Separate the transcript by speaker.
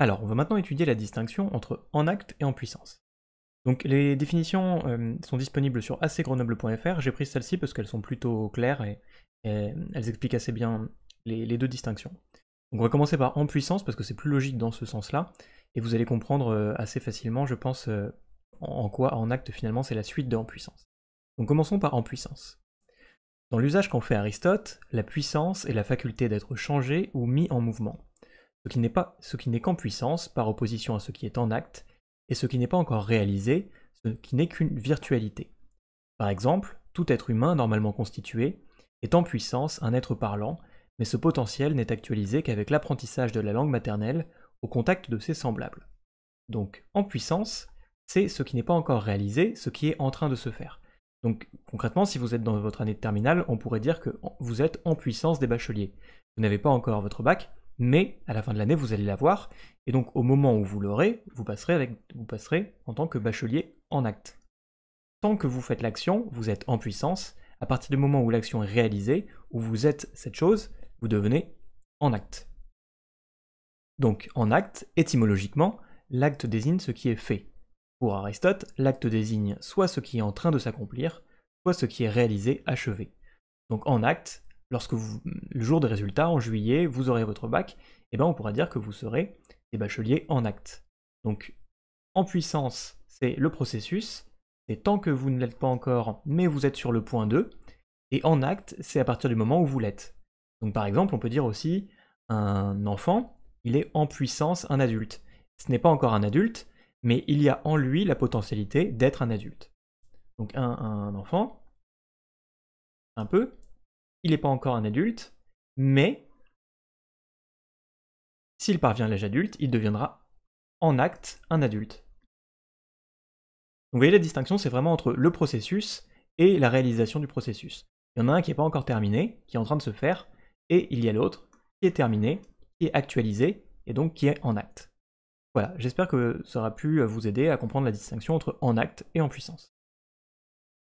Speaker 1: Alors, on va maintenant étudier la distinction entre en acte et en puissance. Donc les définitions euh, sont disponibles sur assezgrenoble.fr, j'ai pris celles-ci parce qu'elles sont plutôt claires et, elles expliquent assez bien les, deux distinctions. Donc on va commencer par en puissance parce que c'est plus logique dans ce sens-là, et vous allez comprendre euh, assez facilement, je pense, euh, en quoi en acte finalement c'est la suite de en puissance. Donc commençons par en puissance. Dans l'usage qu'en fait Aristote, la puissance est la faculté d'être changé ou mis en mouvement ce qui n'est qu'en puissance par opposition à ce qui est en acte, et ce qui n'est pas encore réalisé, ce qui n'est qu'une virtualité. Par exemple, tout être humain normalement constitué est en puissance un être parlant, mais ce potentiel n'est actualisé qu'avec l'apprentissage de la langue maternelle au contact de ses semblables. Donc, en puissance, c'est ce qui n'est pas encore réalisé, ce qui est en train de se faire. Donc concrètement, si vous êtes dans votre année de terminale, on pourrait dire que vous êtes en puissance des bacheliers. Vous n'avez pas encore votre bac, mais à la fin de l'année, vous allez l'avoir, et donc au moment où vous l'aurez, vous passerez, en tant que bachelier en acte. Tant que vous faites l'action, vous êtes en puissance, à partir du moment où l'action est réalisée, où vous êtes cette chose, vous devenez en acte. Donc en acte, étymologiquement, l'acte désigne ce qui est fait. Pour Aristote, l'acte désigne soit ce qui est en train de s'accomplir, soit ce qui est réalisé, achevé. Donc en acte, lorsque le jour des résultats, en juillet, vous aurez votre bac, et eh ben on pourra dire que vous serez des bacheliers en acte. Donc, en puissance, c'est le processus, c'est tant que vous ne l'êtes pas encore, mais vous êtes sur le point 2, et en acte, c'est à partir du moment où vous l'êtes. Donc, par exemple, on peut dire aussi un enfant, il est en puissance un adulte. Ce n'est pas encore un adulte, mais il y a en lui la potentialité d'être un adulte. Donc, un, un enfant, un peu,
Speaker 2: il n'est pas encore un adulte, mais s'il parvient à l'âge
Speaker 1: adulte, il deviendra en acte un adulte. vous voyez la distinction, c'est vraiment entre le processus et la réalisation du processus. Il y en a un qui n'est pas encore terminé, qui est en train de se faire, et il y a l'autre qui est terminé, qui est actualisé, et donc qui est en acte. Voilà, j'espère que ça aura pu vous aider à comprendre la distinction entre en acte et en
Speaker 2: puissance.